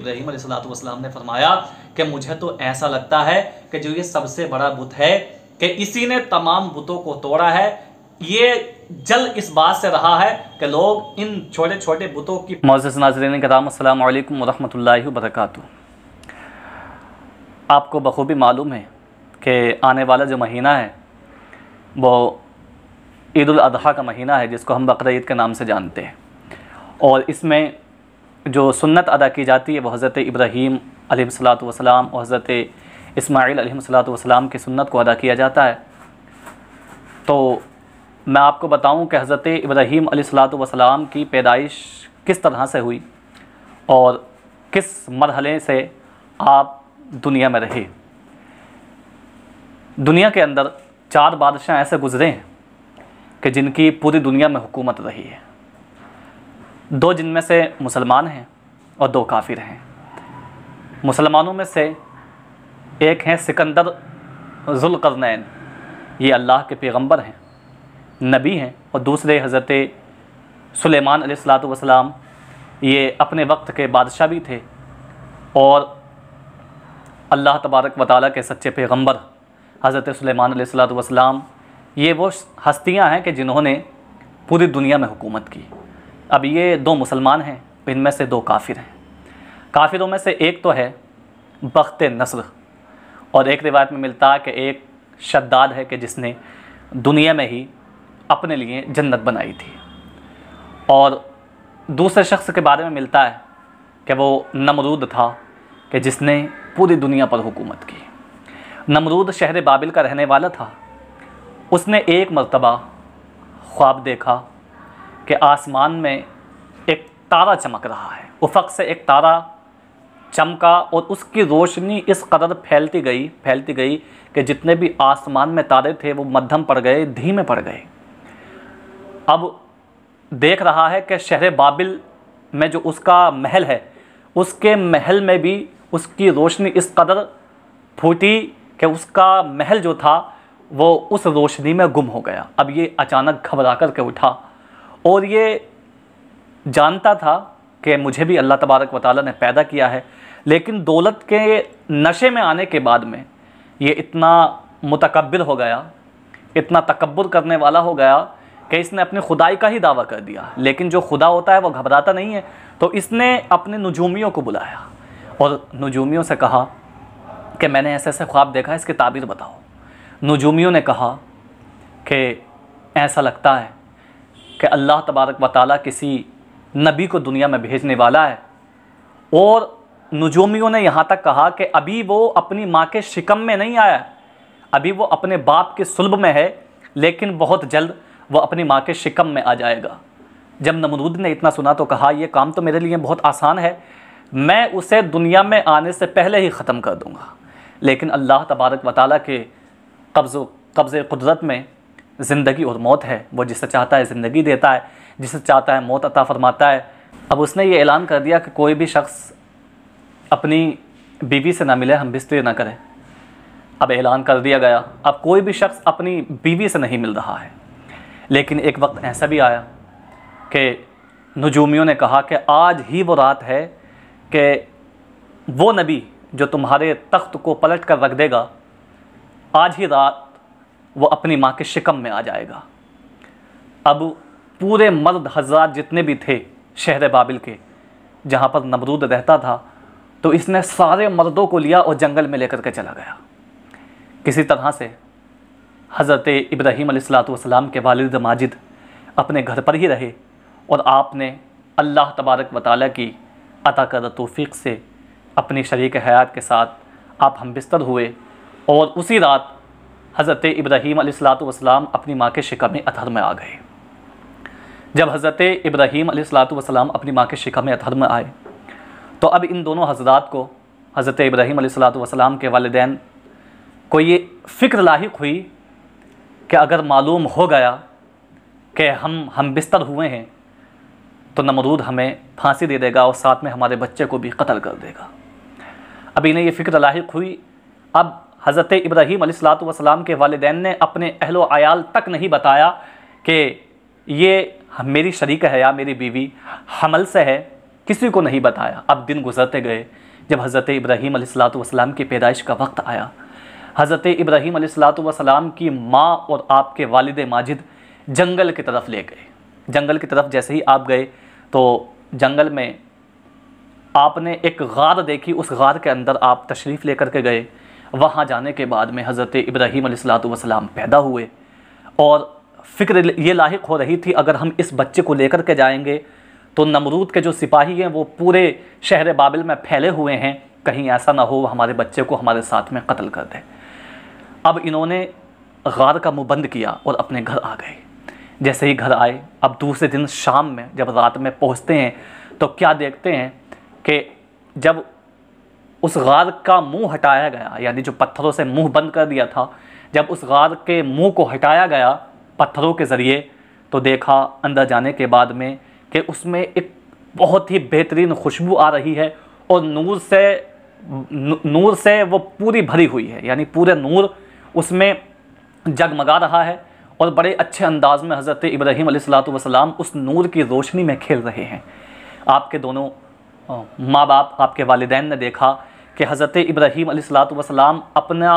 इब्राहिम सलाम ने फरमाया कि मुझे तो ऐसा लगता है कि जो ये सबसे बड़ा बुत है कि इसी ने तमाम बुतों को तोड़ा है ये जल इस बात से रहा है कि लोग इन छोटे छोटे बुतों की मोज़ नाजरीन कराम वरक आपको बखूबी मालूम है कि आने वाला जो महीना है वो ईद का महीना है जिसको हम बकर के नाम से जानते हैं और इसमें जो सुन्नत अदा की जाती है वह हज़रत इब्राहीम सलात वसलाम और हज़रत इसमाईल सलात वसलाम की सुन्नत को अदा किया जाता है तो मैं आपको बताऊं कि हज़रत इब्राहीम सलात वसलाम की पैदाइश किस तरह से हुई और किस मरहले से आप दुनिया में रहे दुनिया के अंदर चार बादशाह ऐसे गुजरे हैं कि जिनकी पूरी दुनिया में हुकूमत रही है दो जिनमें से मुसलमान हैं और दो काफिर हैं मुसलमानों में से एक हैं सिकंदर जुलकरनैन ये अल्लाह के पैगंबर हैं नबी हैं और दूसरे हज़रत सुलेमान सलाम ये अपने वक्त के बादशाह भी थे और अल्लाह तबारक व ताली के सच्चे पैगंबर हज़रत सुलेमान सलाम ये वो हस्तियाँ हैं कि जिन्होंने पूरी दुनिया में हुकूमत की अब ये दो मुसलमान हैं तो इनमें से दो काफिर हैं काफिरों में से एक तो है बख्त नसर और एक रिवायत में मिलता है कि एक शद्दाद है कि जिसने दुनिया में ही अपने लिए जन्नत बनाई थी और दूसरे शख्स के बारे में मिलता है कि वो नमरूद था कि जिसने पूरी दुनिया पर हुकूमत की नमरूद शहर बाबिल का रहने वाला था उसने एक मरतबा ख्वाब देखा कि आसमान में एक तारा चमक रहा है उफक से एक तारा चमका और उसकी रोशनी इस कदर फैलती गई फैलती गई कि जितने भी आसमान में तारे थे वो मध्यम पड़ गए धीमे पड़ गए अब देख रहा है कि शहर बाबिल में जो उसका महल है उसके महल में भी उसकी रोशनी इस कदर फूटी कि उसका महल जो था वो उस रोशनी में गुम हो गया अब ये अचानक घबरा कर के उठा और ये जानता था कि मुझे भी अल्लाह तबारक वाली ने पैदा किया है लेकिन दौलत के नशे में आने के बाद में ये इतना मुतकबर हो गया इतना तकबर करने वाला हो गया कि इसने अपनी खुदाई का ही दावा कर दिया लेकिन जो खुदा होता है वो घबराता नहीं है तो इसने अपने नजूमियों को बुलाया और नजूमियों से कहा कि मैंने ऐसे ऐसे ख्वाब देखा इसकी ताबीर बताओ नजूमियों ने कहा कि ऐसा लगता है कि अल्लाह तबारक व ताली किसी नबी को दुनिया में भेजने वाला है और नजूमियों ने यहाँ तक कहा कि अभी वो अपनी माँ के शिकम में नहीं आया अभी वो अपने बाप के सुलभ में है लेकिन बहुत जल्द वो अपनी माँ के शिकम में आ जाएगा जब नमरूद ने इतना सुना तो कहा यह काम तो मेरे लिए बहुत आसान है मैं उसे दुनिया में आने से पहले ही ख़त्म कर दूँगा लेकिन अल्लाह तबारक वाली के कब्ज़ कब्ज़ कुदरत में ज़िंदगी और मौत है वो जिसे चाहता है ज़िंदगी देता है जिसे चाहता है मौत अता फरमाता है अब उसने ये ऐलान कर दिया कि कोई भी शख्स अपनी बीवी से ना मिले हम बिस्तरी ना करें अब ऐलान कर दिया गया अब कोई भी शख्स अपनी बीवी से नहीं मिल रहा है लेकिन एक वक्त ऐसा भी आया कि नजूमियों ने कहा कि आज ही वो रात है कि वो नबी जो तुम्हारे तख्त को पलट कर रख देगा आज ही रात वो अपनी माँ के शिकम में आ जाएगा अब पूरे मर्द हजरात जितने भी थे शहर बाबिल के जहाँ पर नमरूद रहता था तो इसने सारे मर्दों को लिया और जंगल में लेकर के चला गया किसी तरह से हज़रत इब्राहीम सलाम के वालिद माजिद अपने घर पर ही रहे और आपने अल्लाह तबारक वाल की अता कर तोफ़ी से अपनी शरीक हयात के साथ आप हम बिस्तर हुए और उसी रात हज़रत इब्राहीम वसलाम अपनी माँ के शिका में अतहर में आ गए जब हज़रत इब्राहीम वसलाम अपनी माँ के शिका में अतहर में आए तो अब इन दोनों हजरात को हज़रत इब्राहीम वसलाम के वालदेन को ये फ़िक्र लाक हुई कि अगर मालूम हो गया कि हम हम बिस्तर हुए हैं तो नमरूद हमें फांसी दे देगा और साथ में हमारे बच्चे को भी कत्ल कर देगा अब इन्हें ये फ़िक्र लाक हुई अब हज़रत इब्राहीम वसलाम के वालदे ने अपने अहलो आयाल तक नहीं बताया कि ये मेरी शरीक है या मेरी बीवी हमल से है किसी को नहीं बताया अब दिन गुजरते गए जब हज़रत इब्राहीम वसलाम की पैदाइश का वक्त आया हज़रत इब्राहीम वसलाम की माँ और आपके वालद माजिद जंगल की तरफ ले गए जंगल की तरफ जैसे ही आप गए तो जंगल में आपने एक गार देखी उस गार के अंदर आप तशरीफ़ लेकर के गए वहाँ जाने के बाद में हज़रत इब्राहीम सलाम पैदा हुए और फ़िक्र ये लाक हो रही थी अगर हम इस बच्चे को लेकर के जाएंगे तो नमरूद के जो सिपाही हैं वो पूरे शहर बाबिल में फैले हुए हैं कहीं ऐसा ना हो हमारे बच्चे को हमारे साथ में कत्ल कर दे अब इन्होंने गार का मुबंद किया और अपने घर आ गए जैसे ही घर आए अब दूसरे दिन शाम में जब रात में पहुँचते हैं तो क्या देखते हैं कि जब उस गार का मुंह हटाया गया यानी जो पत्थरों से मुंह बंद कर दिया था जब उस गार के मुंह को हटाया गया पत्थरों के ज़रिए तो देखा अंदर जाने के बाद में कि उसमें एक बहुत ही बेहतरीन खुशबू आ रही है और नूर से नूर से वो पूरी भरी हुई है यानी पूरे नूर उसमें जगमगा रहा है और बड़े अच्छे अंदाज में हज़रत इब्राहिम सलाम उस नूर की रोशनी में खेल रहे हैं आपके दोनों माँ बाप आपके वालदेन ने देखा कि हज़रत इब्राहीम सलाम अपना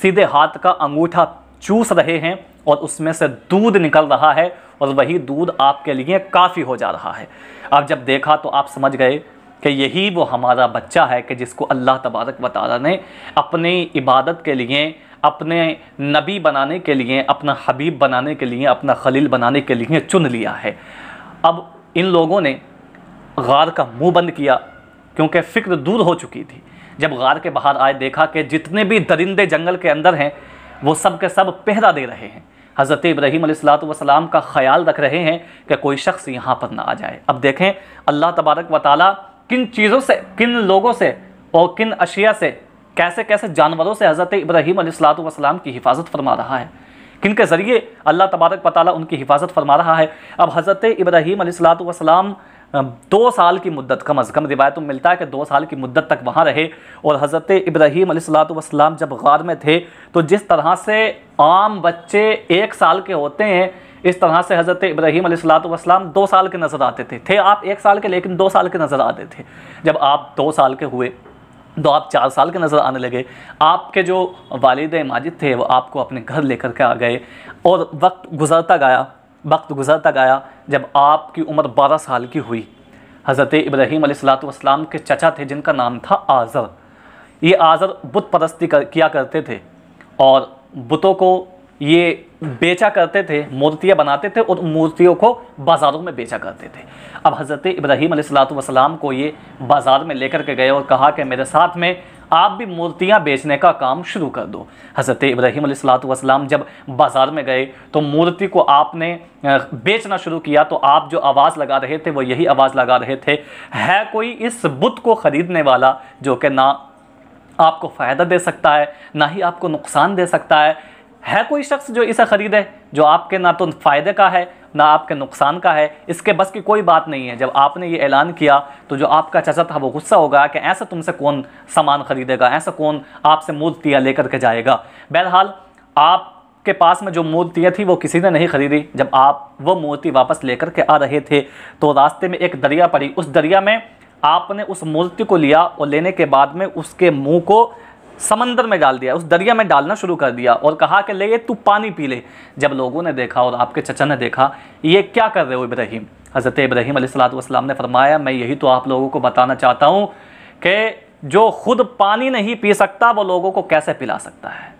सीधे हाथ का अंगूठा चूस रहे हैं और उसमें से दूध निकल रहा है और वही दूध आपके लिए काफ़ी हो जा रहा है अब जब देखा तो आप समझ गए कि यही वो हमारा बच्चा है कि जिसको अल्लाह तबारक वाली ने अपनी इबादत के लिए अपने नबी बनाने के लिए अपना हबीब बनाने के लिए अपना खलील बनाने के लिए चुन लिया है अब इन लोगों ने गार का मुंह बंद किया क्योंकि फ़िक्र दूर हो चुकी थी जब गार के बाहर आए देखा कि जितने भी दरिंदे जंगल के अंदर हैं वो सब के सब पहरा दे रहे हैं हज़रत इब्राहिम सलाम का ख्याल रख रहे हैं कि कोई शख्स यहाँ पर ना आ जाए अब देखें अल्लाह तबारक व ताली किन चीज़ों से किन लोगों से और किन अशिया से कैसे कैसे जानवरों से हज़रत इब्राहिम सलाम की हिफाजत फरमा रहा है किन के ज़रिए अल्लाह तबारक वाली उनकी हिफाजत फरमा रहा है अब हज़रत इब्राहिम सलाम दो साल की मुद्दत कम अज़ कम रिवायत में तो मिलता है कि दो साल की मुद्दत तक वहाँ रहे और हज़रत इब्राहीम सलाम जब गार में थे तो जिस तरह से आम बच्चे एक साल के होते हैं इस तरह से हज़रत इब्राहीम सलाम दो साल के नज़र आते थे थे आप एक साल के लेकिन दो साल के नज़र आते थे जब आप दो साल के हुए तो आप चार साल के नज़र आने लगे आपके जो वालद माजिद थे वो आपको अपने घर लेकर के आ गए और वक्त गुजरता गया वक्त गुजरता गया जब आपकी उम्र बारह साल की हुई हज़रत इब्राहिम सलाम के चचा थे जिनका नाम था आज़र ये आज़र बुत परस्ती कर, किया करते थे और बुतों को ये बेचा करते थे मूर्तियाँ बनाते थे और मूर्तियों को बाज़ारों में बेचा करते थे अब हज़रत इब्राहिम सलाम को ये बाज़ार में लेकर के गए और कहा कि मेरे साथ में आप भी मूर्तियाँ बेचने का काम शुरू कर दो हज़रत इब्राहिम सलाम जब बाज़ार में गए तो मूर्ति को आपने बेचना शुरू किया तो आप जो आवाज़ लगा रहे थे वो यही आवाज़ लगा रहे थे है कोई इस बुत को ख़रीदने वाला जो कि ना आपको फ़ायदा दे सकता है ना ही आपको नुकसान दे सकता है है कोई शख्स जो इसे ख़रीदे जो आपके ना तो फ़ायदे का है ना आपके नुकसान का है इसके बस की कोई बात नहीं है जब आपने ये ऐलान किया तो जो आपका चचा था वो गुस्सा होगा कि ऐसा तुमसे कौन सामान ख़रीदेगा ऐसा कौन आपसे मोतिया लेकर के जाएगा बहरहाल आप के पास में जो मूर्तियाँ थी वो किसी ने नहीं खरीदी जब आप वो मूर्ति वापस लेकर के आ रहे थे तो रास्ते में एक दरिया पड़ी उस दरिया में आपने उस मूर्ति को लिया और लेने के बाद में उसके मुंह को समंदर में डाल दिया उस दरिया में डालना शुरू कर दिया और कहा कि ले तू पानी पी ले जब लोगों ने देखा और आपके चचा ने देखा ये क्या कर रहे हो इब्राहिम हज़रत इब्राहिम सलाम ने फरमाया मैं यही तो आप लोगों को बताना चाहता हूँ कि जो खुद पानी नहीं पी सकता वो लोगों को कैसे पिला सकता है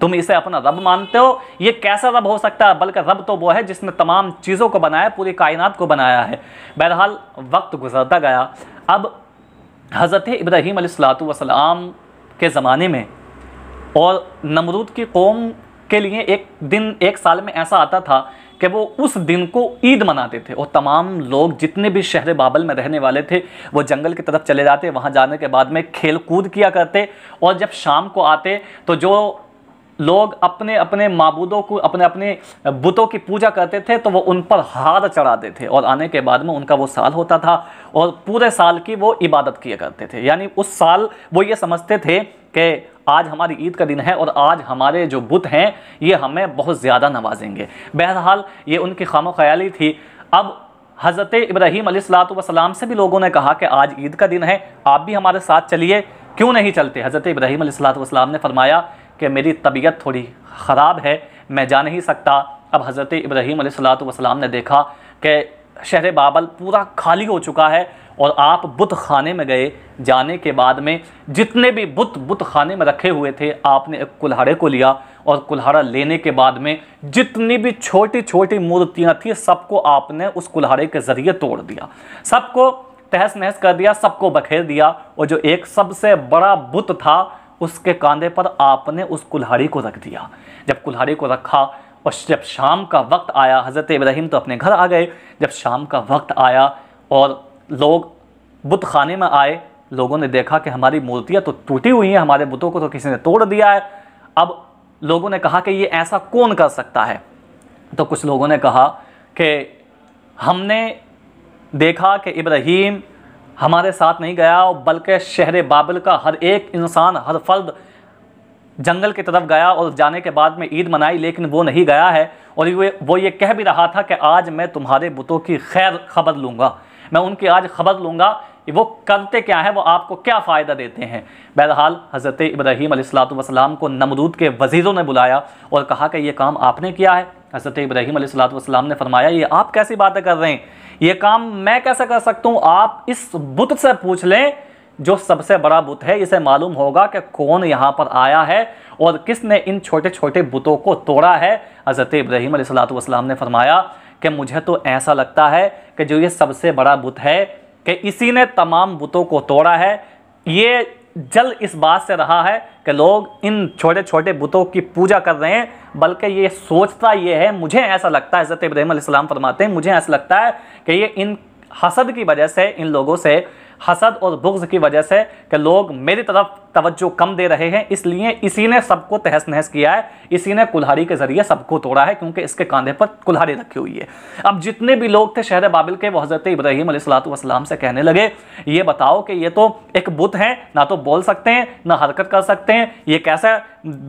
तुम इसे अपना रब मानते हो ये कैसा रब हो सकता है बल्कि रब तो वो है जिसने तमाम चीज़ों को बनाया पूरी कायनात को बनाया है बहरहाल वक्त गुजरता गया अब हज़रत इब्राहिम सलाम के ज़माने में और नमरूद की कौम के लिए एक दिन एक साल में ऐसा आता था कि वो उस दिन को ईद मनाते थे और तमाम लोग जितने भी शहर बाबल में रहने वाले थे वो जंगल की तरफ चले जाते वहाँ जाने के बाद में खेल कूद किया करते और जब शाम को आते तो जो लोग अपने अपने मबूदों को अपने अपने बुतों की पूजा करते थे तो वो उन पर हार चढ़ाते थे और आने के बाद में उनका वो साल होता था और पूरे साल की वो इबादत किया करते थे यानी उस साल वो ये समझते थे कि आज हमारी ईद का दिन है और आज हमारे जो बुत हैं ये हमें बहुत ज़्यादा नवाजेंगे बहरहाल ये उनकी खाम ख्याली थी अब हज़रत इब्राहीम सलाम से भी लोगों ने कहा कि आज ईद का दिन है आप भी हमारे साथ चलिए क्यों नहीं चलते हज़रत इब्राहीम सलाम ने फरमाया कि मेरी तबीयत थोड़ी ख़राब है मैं जा नहीं सकता अब हज़रत इब्राहीम सलाम ने देखा कि शहर बाबल पूरा खाली हो चुका है और आप बुत खाने में गए जाने के बाद में जितने भी बुत बुत खाने में रखे हुए थे आपने एक कुल्हाड़े को लिया और कुल्हाड़ा लेने के बाद में जितनी भी छोटी छोटी मूर्तियाँ थी सबको आपने उस कुल्हाड़े के ज़रिए तोड़ दिया सबको तहस नहस कर दिया सबको बखेर दिया और जो एक सबसे बड़ा बुत था उसके कांधे पर आपने उस कुल्हाड़ी को रख दिया जब कुल्हाड़ी को रखा और जब शाम का वक्त आया हज़रत इब्राहिम तो अपने घर आ गए जब शाम का वक्त आया और लोग बुत खाने में आए लोगों ने देखा कि हमारी मूर्तियाँ तो टूटी हुई हैं हमारे बुतों को तो किसी ने तोड़ दिया है अब लोगों ने कहा कि ये ऐसा कौन कर सकता है तो कुछ लोगों ने कहा कि हमने देखा कि इब्राहिम हमारे साथ नहीं गया और बल्कि शहर बाबिल का हर एक इंसान हर फर्द जंगल की तरफ गया और जाने के बाद में ईद मनाई लेकिन वो नहीं गया है और ये वो ये कह भी रहा था कि आज मैं तुम्हारे बुतों की खैर खबर लूँगा मैं उनकी आज खबर लूँगा कि वो करते क्या हैं वो आपको क्या फ़ायदा देते हैं बहरहाल हज़रत इब्राहीम वसलाम को नमरूद के वज़ीरों ने बुलाया और कहा कि ये काम आपने किया है हज़रत इब्राहिम सलाम ने फरमाया ये आप कैसी बातें कर रहे हैं ये काम मैं कैसे कर सकता हूँ आप इस बुत से पूछ लें जो सबसे बड़ा बुत है इसे मालूम होगा कि कौन यहाँ पर आया है और किसने इन छोटे छोटे बुतों को तोड़ा है हज़रत इब्राहिम सलाम ने फरमाया कि मुझे तो ऐसा लगता है कि जो ये सबसे बड़ा बुत है कि इसी ने तमाम बुतों को तोड़ा है ये जल इस बात से रहा है कि लोग इन छोटे छोटे बुतों की पूजा कर रहे हैं बल्कि ये सोचता ये है मुझे ऐसा लगता है हज़रत इब्राहिम फरमाते हैं मुझे ऐसा लगता है कि ये इन हसद की वजह से इन लोगों से हसद और बुग्ज़ की वजह से कि लोग मेरी तरफ तवज्जो कम दे रहे हैं इसलिए इसी ने सबको तहस नहस किया है इसी ने कुल्हाड़ी के जरिए सबको तोड़ा है क्योंकि इसके कंधे पर कुल्हाड़ी रखी हुई है अब जितने भी लोग थे शहर बाबिल के वो हज़रत इब्राहिम सलाम से कहने लगे ये बताओ कि ये तो एक बुत हैं ना तो बोल सकते हैं ना हरकत कर सकते हैं ये कैसे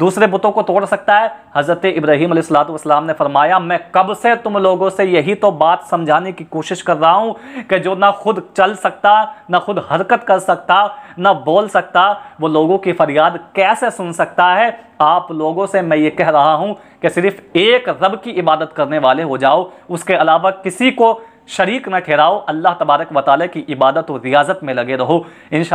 दूसरे बुतों को तोड़ सकता है हज़रत इब्राहिम सलाम ने फरमाया मैं कब से तुम लोगों से यही तो बात समझाने की कोशिश कर रहा हूँ कि जो ना खुद चल सकता ना खुद हरकत कर सकता ना बोल सकता वो लोगों की फरियाद कैसे सुन सकता है आप लोगों से मैं ये कह रहा हूँ कि सिर्फ एक रब की इबादत करने वाले हो जाओ उसके अलावा किसी को शरीक न ठहराओ अल्लाह तबारक वाली की इबादत और रियाजत में लगे रहो इन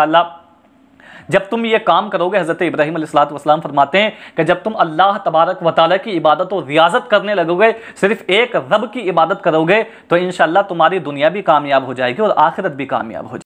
जब तुम ये काम करोगे हज़रत इब्राहिम सलाम फरमाते हैं कि जब तुम अल्लाह तबारक वाली की इबादत और रियाजत करने लगोगे सिर्फ एक रब की इबादत करोगे तो इन तुम्हारी दुनिया भी कामयाब हो जाएगी और आखिरत भी कामयाब हो जाएगी